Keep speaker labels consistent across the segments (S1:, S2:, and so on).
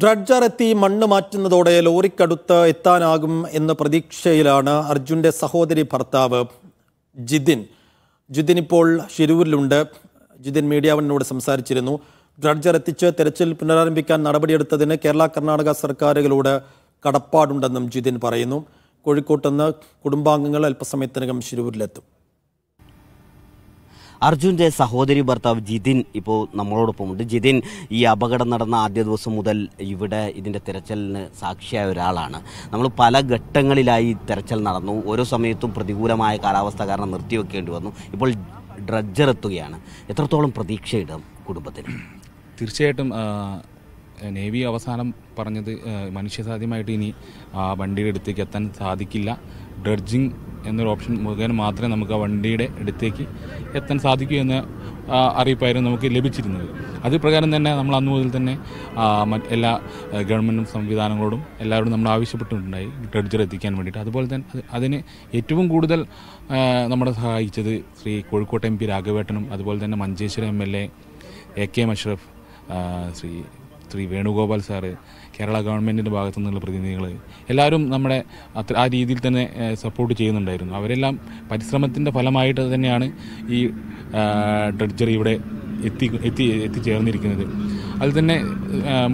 S1: dredger എത്തി മണ്ണ് മാറ്റുന്നതോടെ ലോറിക്കടുത്ത് എത്താനാകും എന്ന പ്രതീക്ഷയിലാണ് അർജുൻ്റെ സഹോദരി ഭർത്താവ് ജിതിൻ ജിതിൻ ഇപ്പോൾ ഷിരൂരിലുണ്ട് ജിതിൻ മീഡിയാവണിനോട് സംസാരിച്ചിരുന്നു ഡ്രഡ്ജർ എത്തിച്ച് തെരച്ചിൽ പുനരാരംഭിക്കാൻ നടപടിയെടുത്തതിന് കേരള കർണാടക സർക്കാരുകളോട് കടപ്പാടുണ്ടെന്നും ജിതിൻ പറയുന്നു കോഴിക്കോട്ടെന്ന് കുടുംബാംഗങ്ങൾ അല്പസമയത്തിനകം ഷിരൂരിലെത്തും
S2: അർജുൻ്റെ സഹോദരി ഭർത്താവ് ജിതിൻ ഇപ്പോൾ നമ്മളോടൊപ്പമുണ്ട് ജിതിൻ ഈ അപകടം നടന്ന ആദ്യ ദിവസം മുതൽ ഇവിടെ ഇതിൻ്റെ തിരച്ചിലിന് സാക്ഷിയായ ഒരാളാണ് നമ്മൾ പല ഘട്ടങ്ങളിലായി തിരച്ചിൽ നടന്നു ഓരോ സമയത്തും പ്രതികൂലമായ കാലാവസ്ഥ കാരണം നിർത്തിവെക്കേണ്ടി വന്നു ഇപ്പോൾ ഡ്രഡ്ജർ എത്തുകയാണ്
S3: എത്രത്തോളം പ്രതീക്ഷയിടും കുടുംബത്തിന് തീർച്ചയായിട്ടും നേവി അവസാനം പറഞ്ഞത് മനുഷ്യസാധ്യമായിട്ട് ഇനി വണ്ടിയുടെ അടുത്തേക്ക് എത്താൻ സാധിക്കില്ല ഡ്രഡ്ജിങ് എന്നൊരു ഓപ്ഷൻ മുഖേന മാത്രമേ നമുക്ക് ആ വണ്ടിയുടെ അടുത്തേക്ക് എത്താൻ സാധിക്കൂ എന്ന അറിയിപ്പായിരുന്നു നമുക്ക് ലഭിച്ചിരുന്നത് അത് പ്രകാരം തന്നെ നമ്മൾ അന്നു മുതൽ തന്നെ എല്ലാ ഗവൺമെൻറ്റും സംവിധാനങ്ങളോടും എല്ലാവരോടും നമ്മൾ ആവശ്യപ്പെട്ടിട്ടുണ്ടായി ഡ്രഡ്ജർ എത്തിക്കാൻ വേണ്ടിയിട്ട് അതുപോലെ തന്നെ അതിന് ഏറ്റവും കൂടുതൽ നമ്മളെ സഹായിച്ചത് ശ്രീ കോഴിക്കോട്ട് എം പി രാഘവേട്ടനും അതുപോലെ തന്നെ Manjeshwaram M L A A K Mashraf Shri Shri Venugopal sir Kerala ഗവൺമെൻറ്റിൻ്റെ ഭാഗത്തു നിന്നുള്ള പ്രതിനിധികൾ എല്ലാവരും നമ്മുടെ അത്ര ആ രീതിയിൽ തന്നെ സപ്പോർട്ട് ചെയ്യുന്നുണ്ടായിരുന്നു അവരെല്ലാം പരിശ്രമത്തിൻ്റെ ഫലമായിട്ട് തന്നെയാണ് ഈ ഡ്രഡ്ജറി ഇവിടെ എത്തി എത്തി എത്തിച്ചേർന്നിരിക്കുന്നത് അതിൽ തന്നെ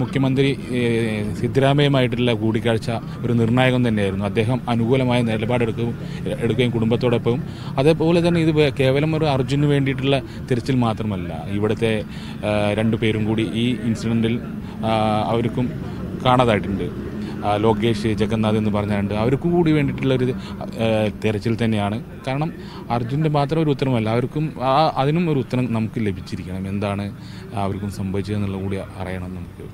S3: മുഖ്യമന്ത്രി സിദ്ധരാമയുമായിട്ടുള്ള കൂടിക്കാഴ്ച ഒരു നിർണായകം തന്നെയായിരുന്നു അദ്ദേഹം അനുകൂലമായ നിലപാടെടുക്കുകയും എടുക്കുകയും കുടുംബത്തോടൊപ്പം അതേപോലെ തന്നെ ഇത് കേവലം ഒരു അർജുനു വേണ്ടിയിട്ടുള്ള തിരച്ചിൽ മാത്രമല്ല ഇവിടുത്തെ രണ്ടു പേരും കൂടി ഈ ഇൻസിഡൻറ്റിൽ അവർക്കും കാണാതായിട്ടുണ്ട് ലോകേഷ് ജഗന്നാഥ് എന്ന് പറഞ്ഞുകൊണ്ട് അവർക്കും കൂടി വേണ്ടിയിട്ടുള്ള ഒരു തെരച്ചിൽ തന്നെയാണ് കാരണം അർജുൻ്റെ മാത്രം ഒരു ഉത്തരമല്ല അവർക്കും അതിനും ഒരു ഉത്തരം നമുക്ക് ലഭിച്ചിരിക്കണം എന്താണ് അവർക്കും സംഭവിച്ചതെന്നുള്ള കൂടി അറിയണം നമുക്ക്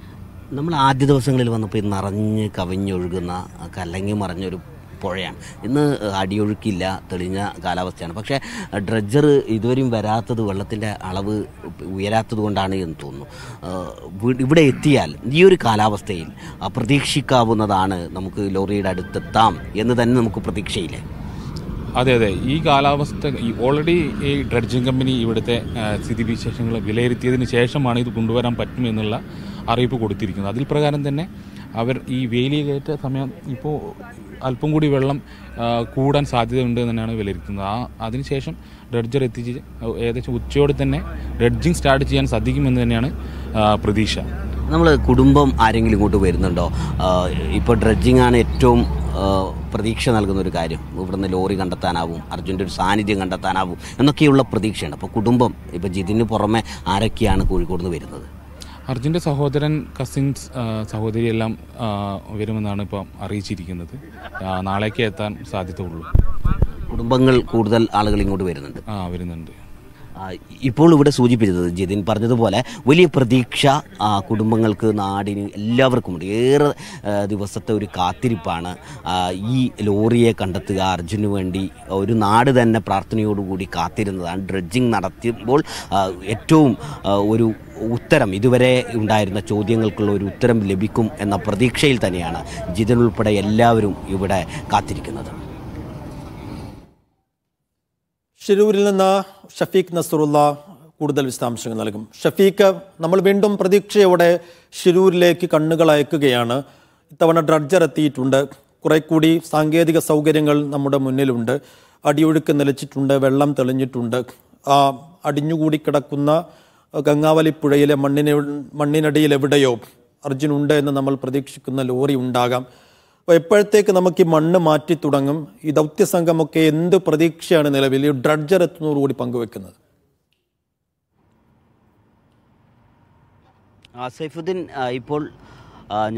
S3: നമ്മൾ ആദ്യ ദിവസങ്ങളിൽ വന്നപ്പോൾ നിറഞ്ഞ് കവിഞ്ഞൊഴുകുന്ന കലങ്ങി മറിഞ്ഞൊരു പുഴയാണ്
S2: ഇന്ന് അടിയൊഴുക്കില്ല തെളിഞ്ഞ കാലാവസ്ഥയാണ് പക്ഷേ ഡ്രഡ്ജർ ഇതുവരെയും വരാത്തത് വെള്ളത്തിൻ്റെ അളവ് ഉയരാത്തത് കൊണ്ടാണ് എന്ന് തോന്നുന്നു ഇവിടെ എത്തിയാൽ ഈ ഒരു കാലാവസ്ഥയിൽ പ്രതീക്ഷിക്കാവുന്നതാണ് നമുക്ക് ലോറിയുടെ അടുത്തെത്താം എന്ന് തന്നെ നമുക്ക് പ്രതീക്ഷയില്ലേ
S3: അതെ അതെ ഈ കാലാവസ്ഥ ഓൾറെഡി ഈ ഡ്രഡ്ജിങ് കമ്പനി ഇവിടുത്തെ സ്ഥിതിവിശേഷങ്ങൾ വിലയിരുത്തിയതിന് ശേഷമാണ് ഇത് കൊണ്ടുവരാൻ പറ്റുമെന്നുള്ള അറിയിപ്പ് കൊടുത്തിരിക്കുന്നത് അതിൽ പ്രകാരം തന്നെ അവർ ഈ കയറ്റ സമയം ഇപ്പോൾ അല്പം കൂടി വെള്ളം കൂടാൻ സാധ്യതയുണ്ട് എന്ന് തന്നെയാണ് വിലയിരുത്തുന്നത് ആ അതിനുശേഷം ഡ്രഡ്ജർ എത്തിച്ച് ഏകദേശം ഉച്ചയോടെ തന്നെ ഡ്രഡ്ജിങ് സ്റ്റാർട്ട് ചെയ്യാൻ സാധിക്കുമെന്ന് തന്നെയാണ് പ്രതീക്ഷ നമ്മൾ കുടുംബം
S2: ആരെങ്കിലും ഇങ്ങോട്ട് വരുന്നുണ്ടോ ഇപ്പോൾ ഡ്രഡ്ജിങ് ആണ് ഏറ്റവും പ്രതീക്ഷ നൽകുന്ന ഒരു കാര്യം ഇവിടുന്ന് ലോറി കണ്ടെത്താനാവും അർജുൻ്റെ ഒരു സാന്നിധ്യം കണ്ടെത്താനാവും എന്നൊക്കെയുള്ള പ്രതീക്ഷയുണ്ട് അപ്പോൾ കുടുംബം ഇപ്പോൾ ജിതിന് പുറമെ ആരൊക്കെയാണ് കോഴിക്കോട് നിന്ന് വരുന്നത്
S3: അർജുൻ്റെ സഹോദരൻ കസിൻസ് സഹോദരിയെല്ലാം വരുമെന്നാണ് ഇപ്പോൾ അറിയിച്ചിരിക്കുന്നത് നാളേക്ക് എത്താൻ സാധ്യതയുള്ളൂ കുടുംബങ്ങൾ കൂടുതൽ ആളുകൾ ഇങ്ങോട്ട് വരുന്നുണ്ട് ആ വരുന്നുണ്ട്
S2: ഇപ്പോൾ ഇവിടെ സൂചിപ്പിച്ചത് ജിതിൻ പറഞ്ഞതുപോലെ വലിയ പ്രതീക്ഷ കുടുംബങ്ങൾക്ക് നാടിന് എല്ലാവർക്കും ഏറെ ദിവസത്തെ ഒരു കാത്തിരിപ്പാണ് ഈ ലോറിയെ കണ്ടെത്തുക അർജുന് വേണ്ടി ഒരു നാട് തന്നെ പ്രാർത്ഥനയോടുകൂടി കാത്തിരുന്നതാണ് ഡ്രഡ്ജിങ് നടത്തുമ്പോൾ ഏറ്റവും ഒരു ഉത്തരം ഇതുവരെ ഉണ്ടായിരുന്ന ചോദ്യങ്ങൾക്കുള്ള ഒരു ഉത്തരം ലഭിക്കും എന്ന പ്രതീക്ഷയിൽ തന്നെയാണ് ജിതിൻ ഉൾപ്പെടെ എല്ലാവരും ഇവിടെ കാത്തിരിക്കുന്നത്
S1: ഷിരൂരിൽ നിന്ന് ഷഫീഖ് നസറുള്ള കൂടുതൽ വിശദാംശങ്ങൾ നൽകും ഷഫീഖ് നമ്മൾ വീണ്ടും പ്രതീക്ഷയോടെ ഷിരൂരിലേക്ക് കണ്ണുകൾ അയക്കുകയാണ് ഇത്തവണ ഡ്രഡ്ജർ എത്തിയിട്ടുണ്ട് കുറെ കൂടി സാങ്കേതിക സൗകര്യങ്ങൾ നമ്മുടെ മുന്നിലുണ്ട് അടിയൊഴുക്ക് നിലച്ചിട്ടുണ്ട് വെള്ളം തെളിഞ്ഞിട്ടുണ്ട് ആ അടിഞ്ഞുകൂടി കിടക്കുന്ന ഗംഗാവലിപ്പുഴയിലെ മണ്ണിനെ മണ്ണിനടിയിൽ എവിടെയോ അർജുനുണ്ട് എന്ന് നമ്മൾ പ്രതീക്ഷിക്കുന്ന ലോറി ഉണ്ടാകാം അപ്പോൾ എപ്പോഴത്തേക്ക് നമുക്ക് ഈ മണ്ണ് മാറ്റി തുടങ്ങും ഈ ദൗത്യസംഘമൊക്കെ എന്ത് പ്രതീക്ഷയാണ് നിലവിൽ ഈ ഡ്രഡ്ജർ എത്തുന്നതോടുകൂടി പങ്കുവെക്കുന്നത്
S2: സൈഫുദ്ദീൻ ഇപ്പോൾ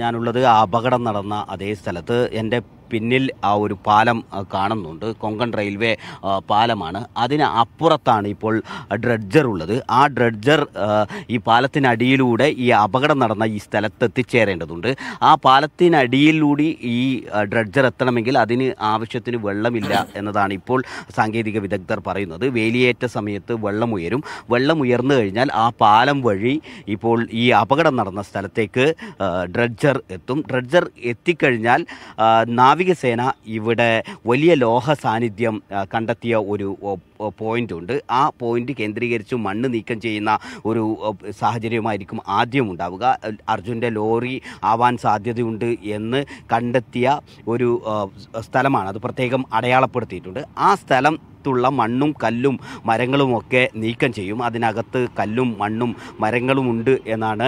S2: ഞാനുള്ളത് അപകടം നടന്ന അതേ സ്ഥലത്ത് എൻ്റെ പിന്നിൽ ആ ഒരു പാലം കാണുന്നുണ്ട് കൊങ്കൺ റെയിൽവേ പാലമാണ് അതിന് അപ്പുറത്താണ് ഇപ്പോൾ ഡ്രഡ്ജർ ഉള്ളത് ആ ഡ്രഡ്ജർ ഈ പാലത്തിനടിയിലൂടെ ഈ അപകടം നടന്ന ഈ സ്ഥലത്ത് എത്തിച്ചേരേണ്ടതുണ്ട് ആ പാലത്തിനടിയിലൂടെ ഈ ഡ്രഡ്ജർ എത്തണമെങ്കിൽ അതിന് ആവശ്യത്തിന് വെള്ളമില്ല എന്നതാണ് ഇപ്പോൾ സാങ്കേതിക വിദഗ്ധർ പറയുന്നത് വേലിയേറ്റ സമയത്ത് വെള്ളം ഉയരും വെള്ളം ഉയർന്നു കഴിഞ്ഞാൽ ആ പാലം വഴി ഇപ്പോൾ ഈ അപകടം നടന്ന സ്ഥലത്തേക്ക് ഡ്രഡ്ജർ എത്തും ഡ്രഡ്ജർ എത്തിക്കഴിഞ്ഞാൽ നാവി നാവികസേന ഇവിടെ വലിയ ലോഹ സാന്നിധ്യം കണ്ടെത്തിയ ഒരു പോയിന്റ് ഉണ്ട് ആ പോയിന്റ് കേന്ദ്രീകരിച്ച് മണ്ണ് നീക്കം ചെയ്യുന്ന ഒരു സാഹചര്യമായിരിക്കും ആദ്യം ഉണ്ടാവുക അർജുൻ്റെ ലോറി ആവാൻ സാധ്യതയുണ്ട് എന്ന് കണ്ടെത്തിയ ഒരു സ്ഥലമാണ് അത് പ്രത്യേകം അടയാളപ്പെടുത്തിയിട്ടുണ്ട് ആ സ്ഥലം അതിനകത്തുള്ള മണ്ണും കല്ലും മരങ്ങളുമൊക്കെ നീക്കം ചെയ്യും അതിനകത്ത് കല്ലും മണ്ണും മരങ്ങളും ഉണ്ട് എന്നാണ്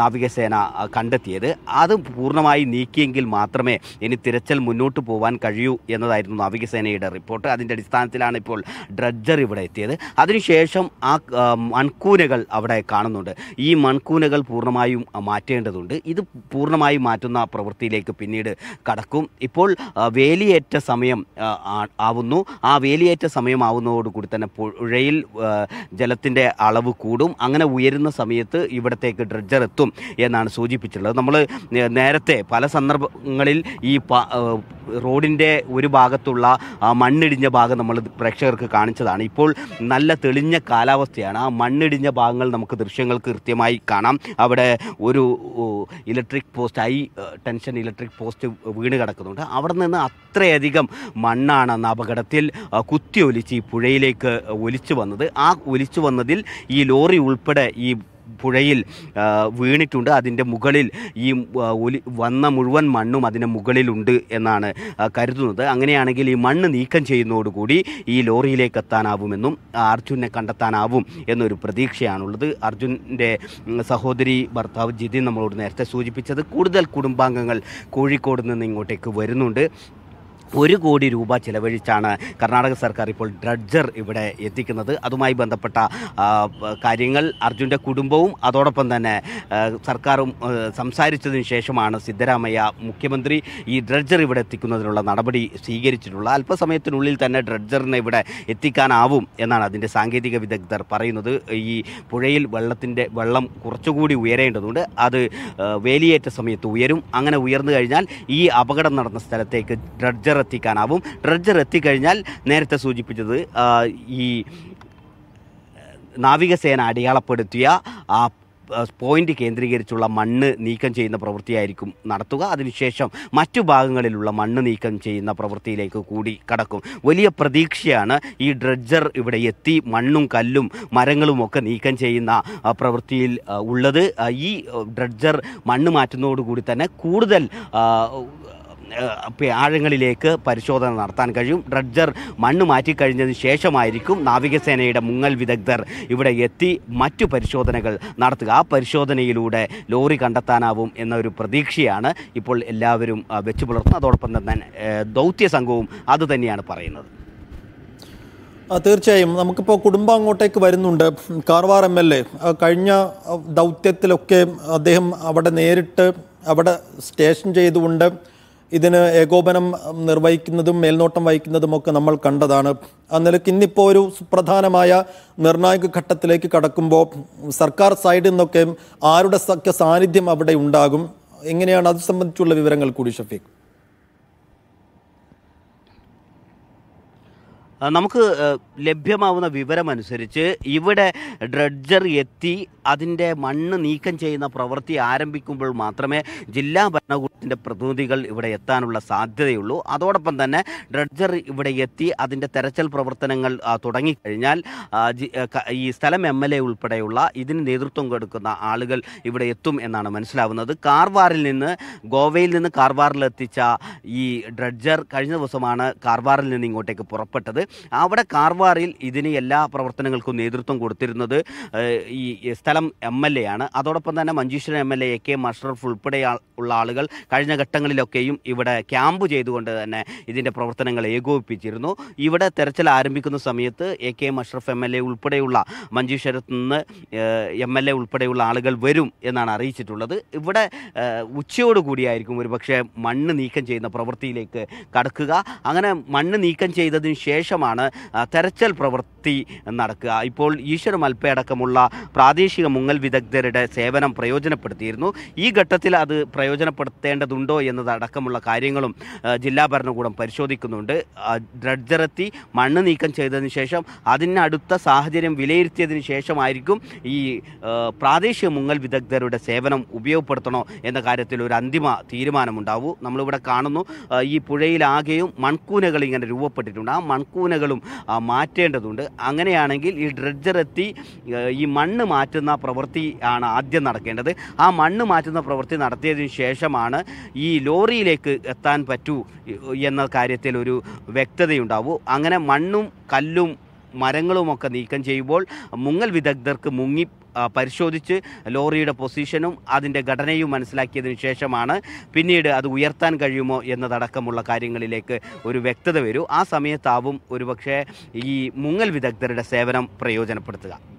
S2: നാവികസേന കണ്ടെത്തിയത് അത് പൂർണ്ണമായി നീക്കിയെങ്കിൽ മാത്രമേ ഇനി തിരച്ചൽ മുന്നോട്ട് പോകാൻ കഴിയൂ എന്നതായിരുന്നു നാവികസേനയുടെ റിപ്പോർട്ട് അതിൻ്റെ അടിസ്ഥാനത്തിലാണ് ഇപ്പോൾ ഡ്രഡ്ജർ ഇവിടെ എത്തിയത് അതിനുശേഷം ആ മൺകൂനകൾ അവിടെ കാണുന്നുണ്ട് ഈ മൺകൂനകൾ പൂർണ്ണമായും മാറ്റേണ്ടതുണ്ട് ഇത് പൂർണ്ണമായി മാറ്റുന്ന പ്രവൃത്തിയിലേക്ക് പിന്നീട് കടക്കും ഇപ്പോൾ വേലിയേറ്റ സമയം ആവുന്നു ആ വേലിയേറ്റ സമയമാവുന്നതോടുകൂടി തന്നെ പുഴയിൽ ജലത്തിൻ്റെ അളവ് കൂടും അങ്ങനെ ഉയരുന്ന സമയത്ത് ഇവിടത്തേക്ക് ഡ്രഡ്ജർ എത്തും എന്നാണ് സൂചിപ്പിച്ചിട്ടുള്ളത് നമ്മൾ നേരത്തെ പല സന്ദർഭങ്ങളിൽ ഈ റോഡിൻ്റെ ഒരു ഭാഗത്തുള്ള മണ്ണിടിഞ്ഞ ഭാഗം നമ്മൾ പ്രേക്ഷകർക്ക് കാണിച്ചതാണ് ഇപ്പോൾ നല്ല തെളിഞ്ഞ കാലാവസ്ഥയാണ് ആ മണ്ണിടിഞ്ഞ ഭാഗങ്ങൾ നമുക്ക് ദൃശ്യങ്ങൾ കൃത്യമായി കാണാം അവിടെ ഒരു electric post high tension electric post വീണ് കിടക്കുന്നുണ്ട് അവിടെ നിന്ന് അത്രയധികം മണ്ണാണ് അന്ന് അപകടത്തിൽ കുത്തി കുറ്റി ഒലിച്ച് ഈ പുഴയിലേക്ക് ഒലിച്ചു വന്നത് ആ ഒലിച്ചു വന്നതിൽ ഈ ലോറി ഉൾപ്പെടെ ഈ പുഴയിൽ വീണിട്ടുണ്ട് അതിൻ്റെ മുകളിൽ ഈ ഒലി വന്ന മുഴുവൻ മണ്ണും അതിൻ്റെ മുകളിലുണ്ട് എന്നാണ് കരുതുന്നത് അങ്ങനെയാണെങ്കിൽ ഈ മണ്ണ് നീക്കം ചെയ്യുന്നതോടുകൂടി ഈ ലോറിയിലേക്ക് എത്താനാവുമെന്നും അർജുനെ കണ്ടെത്താനാവും എന്നൊരു പ്രതീക്ഷയാണുള്ളത് അർജുൻ്റെ സഹോദരി ഭർത്താവ് ജിതിൻ നമ്മളോട് നേരത്തെ സൂചിപ്പിച്ചത് കൂടുതൽ കുടുംബാംഗങ്ങൾ കോഴിക്കോട് നിന്ന് ഇങ്ങോട്ടേക്ക് വരുന്നുണ്ട് ഒരു കോടി രൂപ ചിലവഴിച്ചാണ് കർണാടക സർക്കാർ ഇപ്പോൾ ഡ്രഡ്ജർ ഇവിടെ എത്തിക്കുന്നത് അതുമായി ബന്ധപ്പെട്ട കാര്യങ്ങൾ അർജുൻ്റെ കുടുംബവും അതോടൊപ്പം തന്നെ സർക്കാരും സംസാരിച്ചതിന് ശേഷമാണ് സിദ്ധരാമയ്യ മുഖ്യമന്ത്രി ഈ ഡ്രഡ്ജർ ഇവിടെ എത്തിക്കുന്നതിനുള്ള നടപടി സ്വീകരിച്ചിട്ടുള്ളത് അല്പസമയത്തിനുള്ളിൽ തന്നെ ഡ്രഡ്ജറിനെ ഇവിടെ എത്തിക്കാനാവും എന്നാണ് അതിൻ്റെ സാങ്കേതിക വിദഗ്ധർ പറയുന്നത് ഈ പുഴയിൽ വെള്ളത്തിൻ്റെ വെള്ളം കുറച്ചുകൂടി ഉയരേണ്ടതുണ്ട് അത് വേലിയേറ്റ സമയത്ത് ഉയരും അങ്ങനെ ഉയർന്നു കഴിഞ്ഞാൽ ഈ അപകടം നടന്ന സ്ഥലത്തേക്ക് ഡ്രഡ്ജർ എത്തിക്കാനാവും ഡ്രഡ്ജർ എത്തിക്കഴിഞ്ഞാൽ നേരത്തെ സൂചിപ്പിച്ചത് ഈ നാവികസേന അടയാളപ്പെടുത്തിയ ആ പോയിന്റ് കേന്ദ്രീകരിച്ചുള്ള മണ്ണ് നീക്കം ചെയ്യുന്ന പ്രവൃത്തിയായിരിക്കും നടത്തുക അതിനുശേഷം മറ്റു ഭാഗങ്ങളിലുള്ള മണ്ണ് നീക്കം ചെയ്യുന്ന പ്രവൃത്തിയിലേക്ക് കൂടി കടക്കും വലിയ പ്രതീക്ഷയാണ് ഈ ഡ്രഡ്ജർ ഇവിടെ എത്തി മണ്ണും കല്ലും മരങ്ങളും ഒക്കെ നീക്കം ചെയ്യുന്ന പ്രവൃത്തിയിൽ ഉള്ളത് ഈ ഡ്രഡ്ജർ മണ്ണ് മാറ്റുന്നതോടുകൂടി തന്നെ കൂടുതൽ ആഴങ്ങളിലേക്ക് പരിശോധന നടത്താൻ കഴിയും ഡ്രഡ്ജർ മണ്ണ് മാറ്റിക്കഴിഞ്ഞതിന് ശേഷമായിരിക്കും നാവികസേനയുടെ മുങ്ങൽ വിദഗ്ധർ ഇവിടെ എത്തി മറ്റു പരിശോധനകൾ നടത്തുക ആ പരിശോധനയിലൂടെ ലോറി കണ്ടെത്താനാവും എന്നൊരു പ്രതീക്ഷയാണ് ഇപ്പോൾ എല്ലാവരും വെച്ചു പുലർത്തുന്നത് അതോടൊപ്പം തന്നെ ദൗത്യ സംഘവും അതുതന്നെയാണ് പറയുന്നത്
S1: തീർച്ചയായും നമുക്കിപ്പോൾ കുടുംബം അങ്ങോട്ടേക്ക് വരുന്നുണ്ട് കാർവാർ എം എൽ എ കഴിഞ്ഞ ദൗത്യത്തിലൊക്കെ അദ്ദേഹം അവിടെ നേരിട്ട് അവിടെ സ്റ്റേഷൻ ചെയ്തുകൊണ്ട് ഇതിന് ഏകോപനം നിർവഹിക്കുന്നതും മേൽനോട്ടം ഒക്കെ നമ്മൾ കണ്ടതാണ് ആ നിലയ്ക്ക് ഇന്നിപ്പോൾ ഒരു സുപ്രധാനമായ നിർണായക ഘട്ടത്തിലേക്ക് കടക്കുമ്പോൾ സർക്കാർ സൈഡിൽ നിന്നൊക്കെ ആരുടെ സഖ്യ സാന്നിധ്യം അവിടെ ഉണ്ടാകും എങ്ങനെയാണ് അത് സംബന്ധിച്ചുള്ള വിവരങ്ങൾ കൂടി ഷഫീഖ്
S2: നമുക്ക് ലഭ്യമാവുന്ന വിവരമനുസരിച്ച് ഇവിടെ ഡ്രഡ്ജർ എത്തി അതിൻ്റെ മണ്ണ് നീക്കം ചെയ്യുന്ന പ്രവൃത്തി ആരംഭിക്കുമ്പോൾ മാത്രമേ ജില്ലാ ഭരണകൂടത്തിൻ്റെ പ്രതിനിധികൾ ഇവിടെ എത്താനുള്ള സാധ്യതയുള്ളൂ അതോടൊപ്പം തന്നെ ഡ്രഡ്ജർ ഇവിടെ എത്തി അതിൻ്റെ തെരച്ചിൽ പ്രവർത്തനങ്ങൾ തുടങ്ങിക്കഴിഞ്ഞാൽ ഈ സ്ഥലം എം എൽ എ ഉൾപ്പെടെയുള്ള ഇതിന് നേതൃത്വം കൊടുക്കുന്ന ആളുകൾ ഇവിടെ എത്തും എന്നാണ് മനസ്സിലാവുന്നത് കാർവാറിൽ നിന്ന് ഗോവയിൽ നിന്ന് കാർവാറിലെത്തിച്ച ഈ ഡ്രഡ്ജർ കഴിഞ്ഞ ദിവസമാണ് കാർവാറിൽ നിന്ന് ഇങ്ങോട്ടേക്ക് പുറപ്പെട്ടത് അവിടെ കാർവാറിൽ ഇതിന് എല്ലാ പ്രവർത്തനങ്ങൾക്കും നേതൃത്വം കൊടുത്തിരുന്നത് ഈ സ്ഥലം എം എൽ എ ആണ് അതോടൊപ്പം തന്നെ Manjeshwaran M L A K Mashraf ഉൾപ്പെടെ ഉള്ള ആളുകൾ കഴിഞ്ഞ ഘട്ടങ്ങളിലൊക്കെയും ഇവിടെ ക്യാമ്പ് ചെയ്തുകൊണ്ട് തന്നെ ഇതിൻ്റെ പ്രവർത്തനങ്ങൾ ഏകോപിപ്പിച്ചിരുന്നു ഇവിടെ തെരച്ചിൽ ആരംഭിക്കുന്ന സമയത്ത് A K Mashraf M L A ഉൾപ്പെടെയുള്ള മഞ്ജീശ്വരത്ത് നിന്ന് എം എൽ എ ഉൾപ്പെടെയുള്ള ആളുകൾ വരും എന്നാണ് അറിയിച്ചിട്ടുള്ളത് ഇവിടെ കൂടിയായിരിക്കും ഒരു പക്ഷേ മണ്ണ് നീക്കം ചെയ്യുന്ന പ്രവൃത്തിയിലേക്ക് കടക്കുക അങ്ങനെ മണ്ണ് നീക്കം ചെയ്തതിന് ശേഷം ശേഷമാണ് തെരച്ചിൽ പ്രവൃത്തി നടത്തി നടക്കുക ഇപ്പോൾ ഈശ്വര മൽപ്പയടക്കമുള്ള പ്രാദേശിക മുങ്ങൽ വിദഗ്ധരുടെ സേവനം പ്രയോജനപ്പെടുത്തിയിരുന്നു ഈ ഘട്ടത്തിൽ അത് പ്രയോജനപ്പെടുത്തേണ്ടതുണ്ടോ എന്നതടക്കമുള്ള കാര്യങ്ങളും ജില്ലാ ഭരണകൂടം പരിശോധിക്കുന്നുണ്ട് ഡ്രഡ്ജറെത്തി മണ്ണ് നീക്കം ചെയ്തതിന് ശേഷം അതിനടുത്ത സാഹചര്യം വിലയിരുത്തിയതിന് ശേഷമായിരിക്കും ഈ പ്രാദേശിക മുങ്ങൽ വിദഗ്ധരുടെ സേവനം ഉപയോഗപ്പെടുത്തണോ എന്ന കാര്യത്തിൽ ഒരു അന്തിമ തീരുമാനമുണ്ടാവൂ നമ്മളിവിടെ കാണുന്നു ഈ പുഴയിലാകെയും മൺകൂനകൾ ഇങ്ങനെ രൂപപ്പെട്ടിട്ടുണ്ട് ആ മൺകൂനകളും മാറ്റേണ്ടതുണ്ട് അങ്ങനെയാണെങ്കിൽ ഈ ഡ്രഡ്ജർ എത്തി ഈ മണ്ണ് മാറ്റുന്ന പ്രവൃത്തി ആണ് ആദ്യം നടക്കേണ്ടത് ആ മണ്ണ് മാറ്റുന്ന പ്രവൃത്തി നടത്തിയതിനു ശേഷമാണ് ഈ ലോറിയിലേക്ക് എത്താൻ പറ്റൂ എന്ന കാര്യത്തിൽ ഒരു വ്യക്തതയുണ്ടാവൂ അങ്ങനെ മണ്ണും കല്ലും മരങ്ങളുമൊക്കെ നീക്കം ചെയ്യുമ്പോൾ മുങ്ങൽ വിദഗ്ധർക്ക് മുങ്ങി പരിശോധിച്ച് ലോറിയുടെ പൊസിഷനും അതിൻ്റെ ഘടനയും മനസ്സിലാക്കിയതിനു ശേഷമാണ് പിന്നീട് അത് ഉയർത്താൻ കഴിയുമോ എന്നതടക്കമുള്ള കാര്യങ്ങളിലേക്ക് ഒരു വ്യക്തത വരൂ ആ സമയത്താവും ഒരുപക്ഷെ ഈ മുങ്ങൽ വിദഗ്ധരുടെ സേവനം പ്രയോജനപ്പെടുത്തുക